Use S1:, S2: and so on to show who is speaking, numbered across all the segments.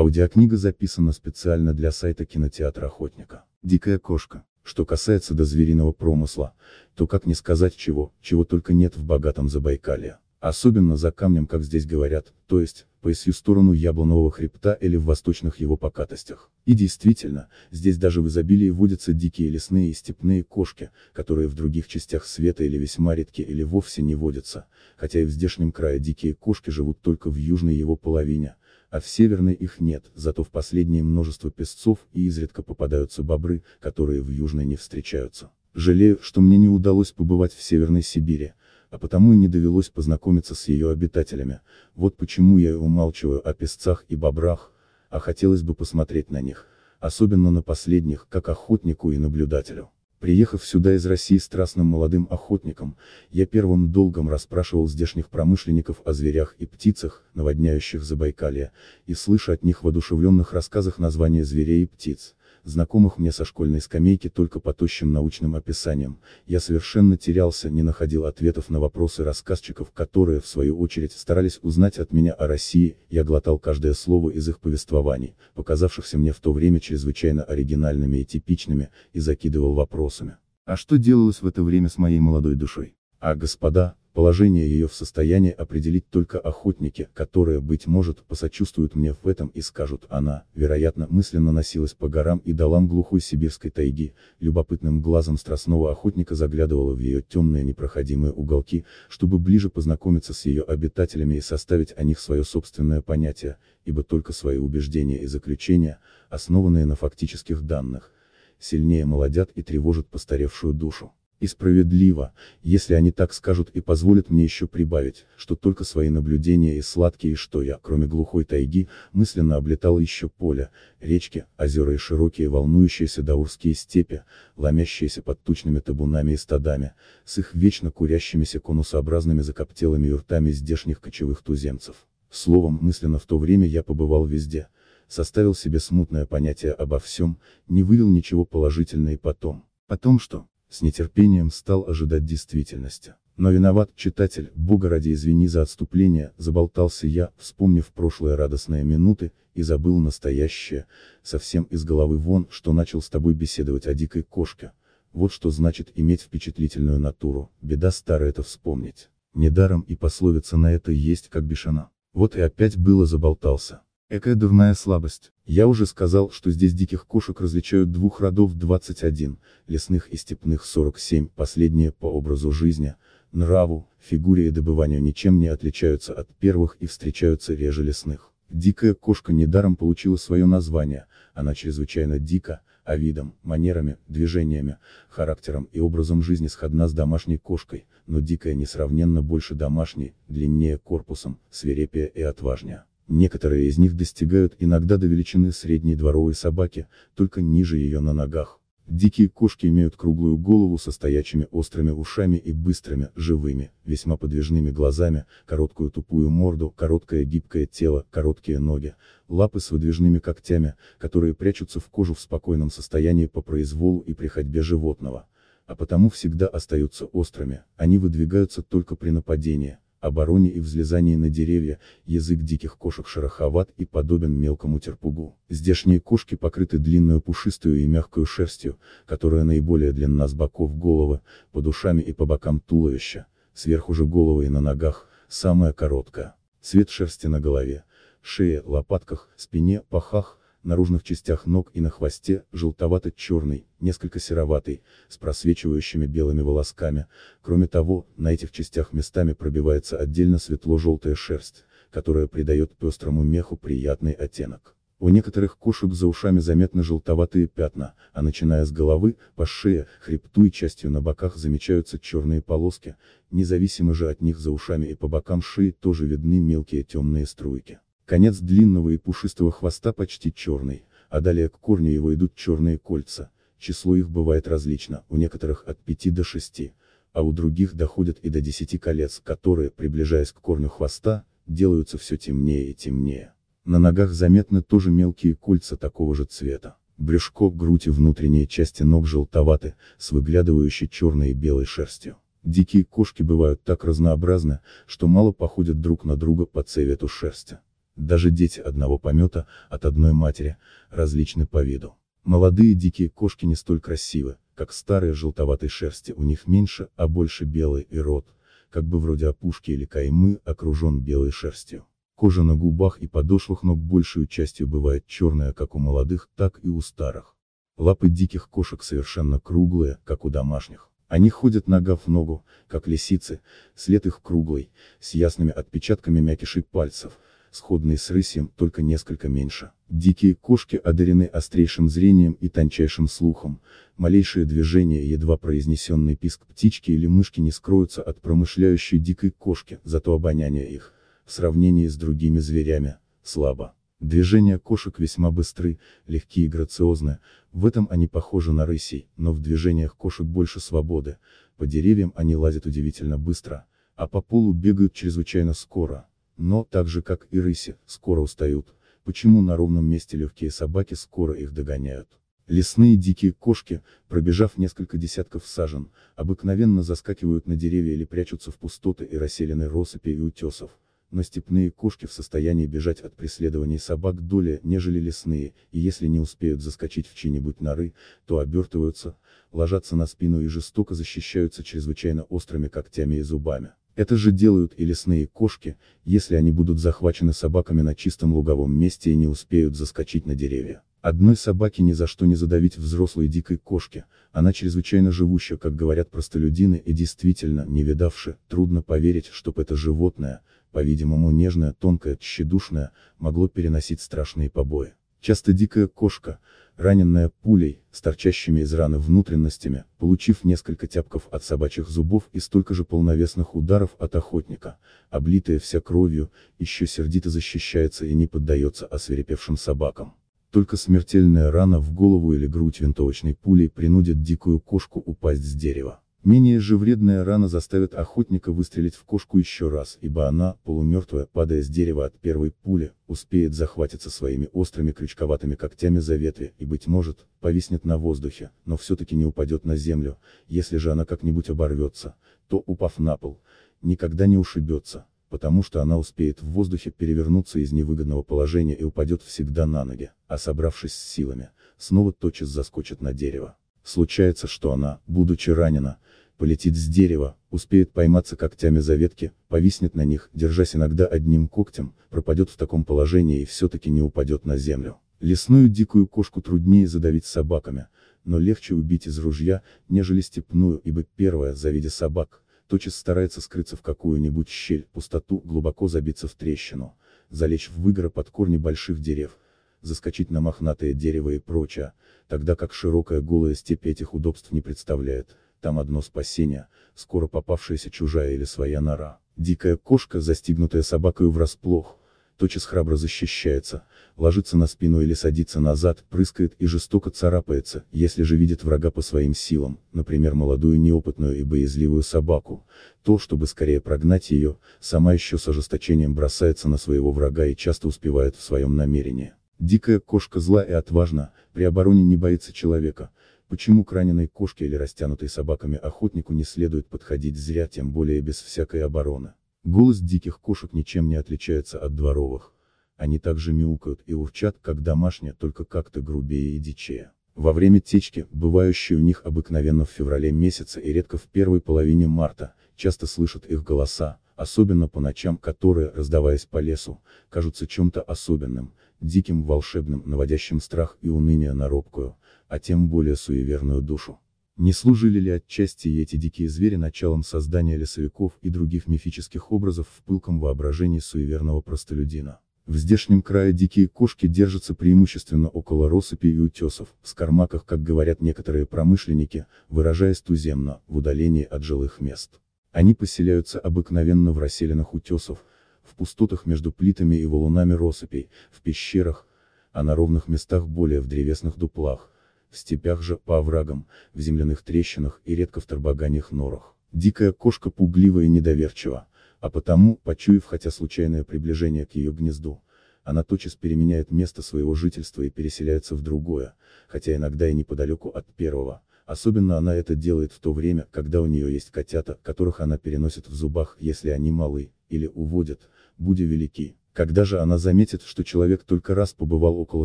S1: Аудиокнига записана специально для сайта кинотеатра «Охотника». «Дикая кошка». Что касается до звериного промысла, то как не сказать чего, чего только нет в богатом Забайкалье. Особенно за камнем, как здесь говорят, то есть, по исью сторону яблонового хребта или в восточных его покатостях. И действительно, здесь даже в изобилии водятся дикие лесные и степные кошки, которые в других частях света или весьма редки или вовсе не водятся, хотя и в здешнем крае дикие кошки живут только в южной его половине, а в северной их нет, зато в последнее множество песцов и изредка попадаются бобры, которые в южной не встречаются. Жалею, что мне не удалось побывать в Северной Сибири, а потому и не довелось познакомиться с ее обитателями, вот почему я и умалчиваю о песцах и бобрах, а хотелось бы посмотреть на них, особенно на последних, как охотнику и наблюдателю. Приехав сюда из России страстным молодым охотником, я первым долгом расспрашивал здешних промышленников о зверях и птицах, наводняющих Забайкалье, и слыша от них воодушевленных рассказах названия зверей и птиц, знакомых мне со школьной скамейки только по тощим научным описаниям, я совершенно терялся, не находил ответов на вопросы рассказчиков, которые, в свою очередь, старались узнать от меня о России, я глотал каждое слово из их повествований, показавшихся мне в то время чрезвычайно оригинальными и типичными, и закидывал вопросами. А что делалось в это время с моей молодой душой? А господа, Положение ее в состоянии определить только охотники, которые, быть может, посочувствуют мне в этом и скажут, она, вероятно, мысленно носилась по горам и долам глухой сибирской тайги, любопытным глазом страстного охотника заглядывала в ее темные непроходимые уголки, чтобы ближе познакомиться с ее обитателями и составить о них свое собственное понятие, ибо только свои убеждения и заключения, основанные на фактических данных, сильнее молодят и тревожат постаревшую душу. И справедливо, если они так скажут и позволят мне еще прибавить, что только свои наблюдения и сладкие, что я, кроме глухой тайги, мысленно облетал еще поле, речки, озера и широкие волнующиеся даурские степи, ломящиеся под тучными табунами и стадами, с их вечно курящимися конусообразными закоптелыми юртами здешних кочевых туземцев. Словом, мысленно в то время я побывал везде, составил себе смутное понятие обо всем, не вывел ничего положительного и потом. Потом что? С нетерпением стал ожидать действительности. Но виноват, читатель, бога ради извини за отступление, заболтался я, вспомнив прошлые радостные минуты, и забыл настоящее, совсем из головы вон, что начал с тобой беседовать о дикой кошке. Вот что значит иметь впечатлительную натуру, беда старая это вспомнить. Недаром и пословица на это есть как бешена. Вот и опять было заболтался. Экая дурная слабость. Я уже сказал, что здесь диких кошек различают двух родов 21, лесных и степных 47, последние по образу жизни, нраву, фигуре и добыванию ничем не отличаются от первых и встречаются реже лесных. Дикая кошка недаром получила свое название, она чрезвычайно дика, а видом, манерами, движениями, характером и образом жизни сходна с домашней кошкой, но дикая несравненно больше домашней, длиннее корпусом, свирепее и отважнее. Некоторые из них достигают иногда до величины средней дворовой собаки, только ниже ее на ногах. Дикие кошки имеют круглую голову со стоячими острыми ушами и быстрыми, живыми, весьма подвижными глазами, короткую тупую морду, короткое гибкое тело, короткие ноги, лапы с выдвижными когтями, которые прячутся в кожу в спокойном состоянии по произволу и при ходьбе животного, а потому всегда остаются острыми, они выдвигаются только при нападении, обороне и взлезании на деревья, язык диких кошек шероховат и подобен мелкому терпугу. Здешние кошки покрыты длинную пушистую и мягкую шерстью, которая наиболее длинна с боков головы, по душами и по бокам туловища, сверху же головы и на ногах, самая короткая. Цвет шерсти на голове, шее, лопатках, спине, пахах, наружных частях ног и на хвосте, желтовато-черный, несколько сероватый, с просвечивающими белыми волосками, кроме того, на этих частях местами пробивается отдельно светло-желтая шерсть, которая придает пестрому меху приятный оттенок. У некоторых кошек за ушами заметны желтоватые пятна, а начиная с головы, по шее, хребту и частью на боках замечаются черные полоски, независимо же от них за ушами и по бокам шеи тоже видны мелкие темные струйки. Конец длинного и пушистого хвоста почти черный, а далее к корню его идут черные кольца, число их бывает различно, у некоторых от 5 до 6, а у других доходят и до 10 колец, которые, приближаясь к корню хвоста, делаются все темнее и темнее. На ногах заметны тоже мелкие кольца такого же цвета. Брюшко, грудь и внутренние части ног желтоваты, с выглядывающей черной и белой шерстью. Дикие кошки бывают так разнообразны, что мало походят друг на друга по цвету шерсти. Даже дети одного помета, от одной матери, различны по виду. Молодые дикие кошки не столь красивы, как старые желтоватой шерсти у них меньше, а больше белый и рот, как бы вроде опушки или каймы, окружен белой шерстью. Кожа на губах и подошвах ног большую частью бывает черная как у молодых, так и у старых. Лапы диких кошек совершенно круглые, как у домашних. Они ходят нога в ногу, как лисицы, след их круглый, с ясными отпечатками мякишей пальцев, сходные с рысем, только несколько меньше. Дикие кошки одарены острейшим зрением и тончайшим слухом, малейшее движение едва произнесенный писк птички или мышки не скроются от промышляющей дикой кошки, зато обоняние их, в сравнении с другими зверями, слабо. Движения кошек весьма быстры, легкие и грациозны, в этом они похожи на рысей, но в движениях кошек больше свободы, по деревьям они лазят удивительно быстро, а по полу бегают чрезвычайно скоро. Но, так же как и рыси, скоро устают, почему на ровном месте легкие собаки скоро их догоняют. Лесные дикие кошки, пробежав несколько десятков сажен, обыкновенно заскакивают на деревья или прячутся в пустоты и расселенной россыпи и утесов, но степные кошки в состоянии бежать от преследований собак доле, нежели лесные, и если не успеют заскочить в чьи-нибудь норы, то обертываются, ложатся на спину и жестоко защищаются чрезвычайно острыми когтями и зубами. Это же делают и лесные кошки, если они будут захвачены собаками на чистом луговом месте и не успеют заскочить на деревья. Одной собаке ни за что не задавить взрослой дикой кошке, она чрезвычайно живущая, как говорят простолюдины, и действительно, не видавши, трудно поверить, чтоб это животное, по-видимому нежное, тонкое, тщедушное, могло переносить страшные побои. Часто дикая кошка, раненная пулей, с торчащими из раны внутренностями, получив несколько тяпков от собачьих зубов и столько же полновесных ударов от охотника, облитая вся кровью, еще сердито защищается и не поддается осверепевшим собакам. Только смертельная рана в голову или грудь винтовочной пулей принудит дикую кошку упасть с дерева. Менее же вредная рана заставит охотника выстрелить в кошку еще раз, ибо она, полумертвая, падая с дерева от первой пули, успеет захватиться своими острыми крючковатыми когтями за ветви и, быть может, повиснет на воздухе, но все-таки не упадет на землю, если же она как-нибудь оборвется, то, упав на пол, никогда не ушибется, потому что она успеет в воздухе перевернуться из невыгодного положения и упадет всегда на ноги, а собравшись с силами, снова тотчас заскочит на дерево. Случается, что она, будучи ранена, полетит с дерева, успеет пойматься когтями за ветки, повиснет на них, держась иногда одним когтем, пропадет в таком положении и все-таки не упадет на землю. Лесную дикую кошку труднее задавить собаками, но легче убить из ружья, нежели степную, ибо первая, завидя собак, тотчас старается скрыться в какую-нибудь щель, пустоту, глубоко забиться в трещину, залечь в выгора под корни больших дерев, заскочить на мохнатое дерево и прочее, тогда как широкая голая степь этих удобств не представляет, там одно спасение, скоро попавшаяся чужая или своя нора. Дикая кошка, застигнутая собакою врасплох, тотчас храбро защищается, ложится на спину или садится назад, прыскает и жестоко царапается, если же видит врага по своим силам, например молодую неопытную и боязливую собаку, то, чтобы скорее прогнать ее, сама еще с ожесточением бросается на своего врага и часто успевает в своем намерении. Дикая кошка зла и отважна, при обороне не боится человека. Почему к раненой кошке или растянутой собаками охотнику не следует подходить зря, тем более без всякой обороны? Голос диких кошек ничем не отличается от дворовых. Они также мяукают и урчат, как домашние, только как-то грубее и дичее. Во время течки, бывающей у них обыкновенно в феврале месяце и редко в первой половине марта, часто слышат их голоса, особенно по ночам, которые, раздаваясь по лесу, кажутся чем-то особенным, диким, волшебным, наводящим страх и уныние на робкую, а тем более суеверную душу. Не служили ли отчасти эти дикие звери началом создания лесовиков и других мифических образов в пылком воображении суеверного простолюдина? В здешнем крае дикие кошки держатся преимущественно около россыпи и утесов, в скормаках, как говорят некоторые промышленники, выражаясь туземно, в удалении от жилых мест. Они поселяются обыкновенно в расселенных утесов, в пустотах между плитами и валунами россыпей, в пещерах, а на ровных местах более в древесных дуплах, в степях же, по оврагам, в земляных трещинах и редко в торбоганьях норах. Дикая кошка пугливая и недоверчива, а потому, почуяв хотя случайное приближение к ее гнезду, она тотчас переменяет место своего жительства и переселяется в другое, хотя иногда и неподалеку от первого. Особенно она это делает в то время, когда у нее есть котята, которых она переносит в зубах, если они малы, или уводит, буди велики. Когда же она заметит, что человек только раз побывал около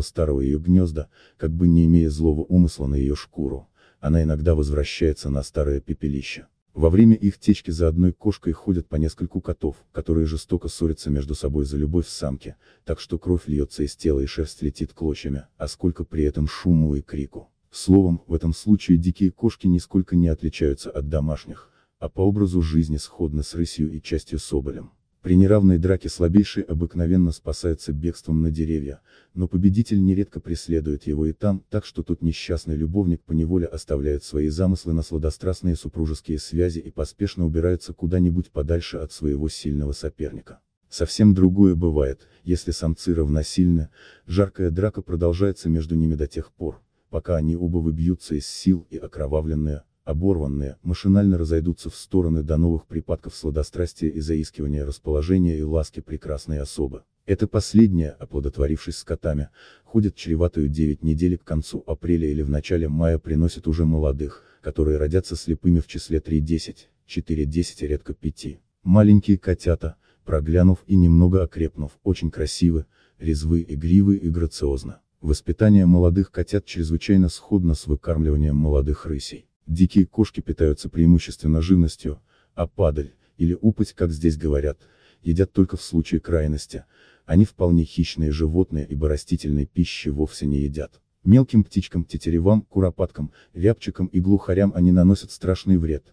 S1: старого ее гнезда, как бы не имея злого умысла на ее шкуру, она иногда возвращается на старое пепелище. Во время их течки за одной кошкой ходят по нескольку котов, которые жестоко ссорятся между собой за любовь самки, так что кровь льется из тела и шерсть летит клочьями, а сколько при этом шуму и крику. Словом, в этом случае дикие кошки нисколько не отличаются от домашних, а по образу жизни сходны с рысью и частью соболем. При неравной драке слабейший обыкновенно спасается бегством на деревья, но победитель нередко преследует его и там, так что тут несчастный любовник поневоле оставляет свои замыслы на сладострастные супружеские связи и поспешно убирается куда-нибудь подальше от своего сильного соперника. Совсем другое бывает, если самцы равносильны, жаркая драка продолжается между ними до тех пор, пока они оба выбьются из сил и окровавленные, оборванные, машинально разойдутся в стороны до новых припадков сладострастия и заискивания расположения и ласки прекрасной особы. Это последняя, оплодотворившись скотами, ходит чреватую 9 недель к концу апреля или в начале мая приносит уже молодых, которые родятся слепыми в числе 3-10, 4-10 и редко 5. Маленькие котята, проглянув и немного окрепнув, очень красивы, резвы, игривы и грациозно. Воспитание молодых котят чрезвычайно сходно с выкармливанием молодых рысей. Дикие кошки питаются преимущественно живностью, а падаль, или опыть, как здесь говорят, едят только в случае крайности, они вполне хищные животные ибо растительной пищи вовсе не едят. Мелким птичкам, тетеревам, куропаткам, рябчикам и глухарям они наносят страшный вред,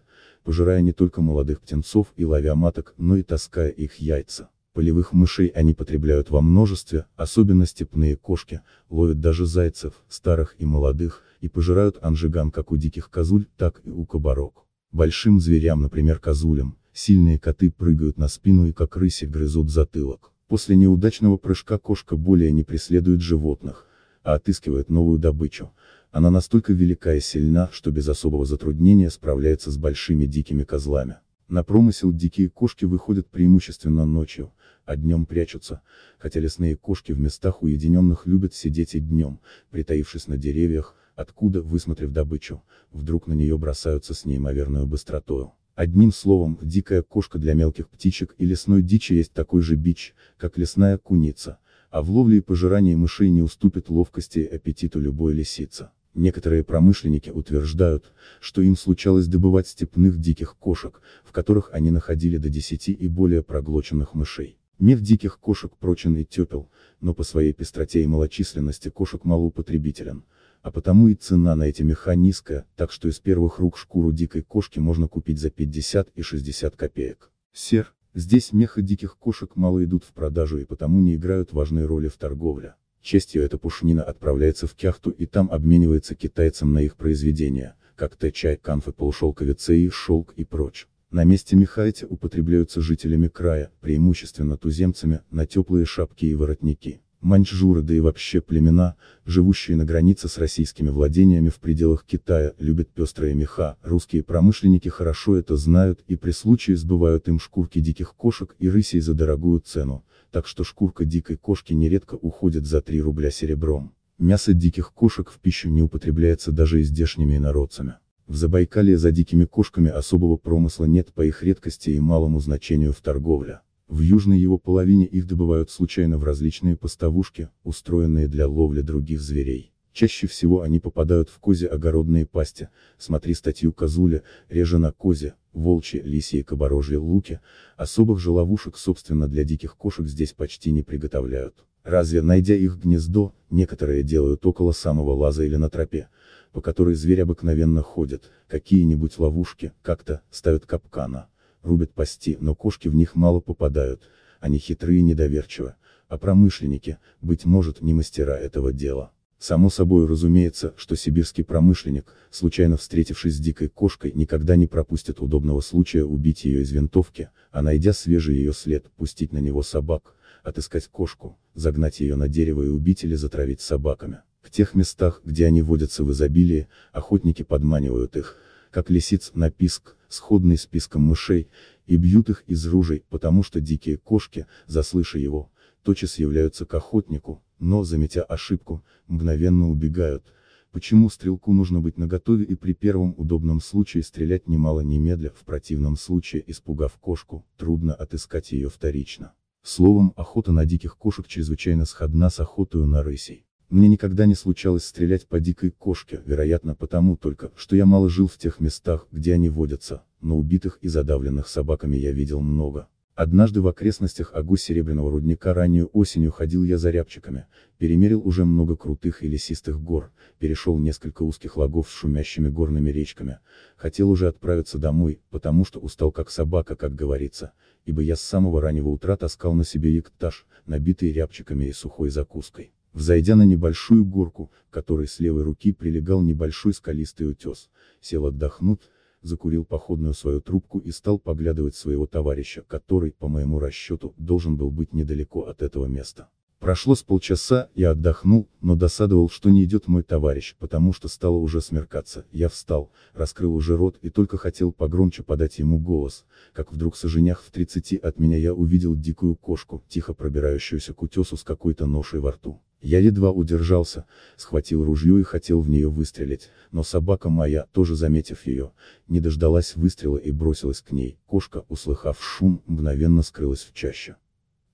S1: пожирая не только молодых птенцов и ловя маток, но и таская их яйца. Полевых мышей они потребляют во множестве, особенно степные кошки, ловят даже зайцев, старых и молодых, и пожирают анжиган как у диких козуль, так и у кабарок. Большим зверям, например козулям, сильные коты прыгают на спину и как рыси грызут затылок. После неудачного прыжка кошка более не преследует животных, а отыскивает новую добычу. Она настолько велика и сильна, что без особого затруднения справляется с большими дикими козлами. На промысел дикие кошки выходят преимущественно ночью, а днем прячутся, хотя лесные кошки в местах уединенных любят сидеть и днем, притаившись на деревьях, откуда, высмотрев добычу, вдруг на нее бросаются с неимоверной быстротою. Одним словом, дикая кошка для мелких птичек и лесной дичи есть такой же бич, как лесная куница, а в ловле и пожирании мышей не уступит ловкости и аппетиту любой лисица. Некоторые промышленники утверждают, что им случалось добывать степных диких кошек, в которых они находили до 10 и более проглоченных мышей. Мир диких кошек прочен и тепел, но по своей пестроте и малочисленности кошек малоупотребителен, а потому и цена на эти меха низкая, так что из первых рук шкуру дикой кошки можно купить за 50 и 60 копеек. Сер, здесь меха диких кошек мало идут в продажу и потому не играют важной роли в торговле. Частью эта пушнина отправляется в кяхту и там обменивается китайцам на их произведения, как тэ-чай, канфы, полушелковицы и шелк и прочь. На месте Михайте употребляются жителями края, преимущественно туземцами, на теплые шапки и воротники. Маньчжуры да и вообще племена, живущие на границе с российскими владениями в пределах Китая, любят пестрые меха, русские промышленники хорошо это знают и при случае сбывают им шкурки диких кошек и рысей за дорогую цену, так что шкурка дикой кошки нередко уходит за 3 рубля серебром. Мясо диких кошек в пищу не употребляется даже и здешними инородцами. В Забайкалье за дикими кошками особого промысла нет по их редкости и малому значению в торговле. В южной его половине их добывают случайно в различные поставушки, устроенные для ловли других зверей. Чаще всего они попадают в козе огородные пасти, смотри статью «Козуля», реже на козе, волчьи, лисьи и кабарожьи луки, особых же ловушек собственно для диких кошек здесь почти не приготовляют. Разве, найдя их гнездо, некоторые делают около самого лаза или на тропе, по которой зверь обыкновенно ходит, какие-нибудь ловушки, как-то, ставят капкана, рубят пасти, но кошки в них мало попадают, они хитрые и недоверчивы, а промышленники, быть может, не мастера этого дела. Само собой разумеется, что сибирский промышленник, случайно встретившись с дикой кошкой, никогда не пропустит удобного случая убить ее из винтовки, а найдя свежий ее след, пустить на него собак, отыскать кошку, загнать ее на дерево и убить или затравить собаками. В тех местах, где они водятся в изобилии, охотники подманивают их, как лисиц на писк, сходный с писком мышей, и бьют их из ружей, потому что дикие кошки, заслыша его, тотчас являются к охотнику, но, заметя ошибку, мгновенно убегают. Почему стрелку нужно быть наготове и при первом удобном случае стрелять немало немедля, в противном случае, испугав кошку, трудно отыскать ее вторично. Словом, охота на диких кошек чрезвычайно сходна с охотой на рысей. Мне никогда не случалось стрелять по дикой кошке, вероятно потому только, что я мало жил в тех местах, где они водятся, но убитых и задавленных собаками я видел много. Однажды в окрестностях Агу Серебряного рудника раннюю осенью ходил я за рябчиками, перемерил уже много крутых и лесистых гор, перешел несколько узких лагов с шумящими горными речками, хотел уже отправиться домой, потому что устал как собака, как говорится, ибо я с самого раннего утра таскал на себе яктаж, набитый рябчиками и сухой закуской. Взойдя на небольшую горку, которой с левой руки прилегал небольшой скалистый утес, сел отдохнуть, закурил походную свою трубку и стал поглядывать своего товарища, который, по моему расчету, должен был быть недалеко от этого места. Прошло с полчаса, я отдохнул, но досадовал, что не идет мой товарищ, потому что стало уже смеркаться, я встал, раскрыл уже рот и только хотел погромче подать ему голос, как вдруг в соженях в тридцати от меня я увидел дикую кошку, тихо пробирающуюся к утесу с какой-то ношей во рту. Я едва удержался, схватил ружье и хотел в нее выстрелить, но собака моя, тоже заметив ее, не дождалась выстрела и бросилась к ней. Кошка, услыхав шум, мгновенно скрылась в чаще.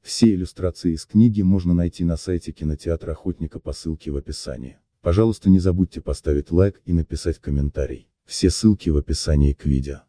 S1: Все иллюстрации из книги можно найти на сайте кинотеатра Охотника по ссылке в описании. Пожалуйста не забудьте поставить лайк и написать комментарий. Все ссылки в описании к видео.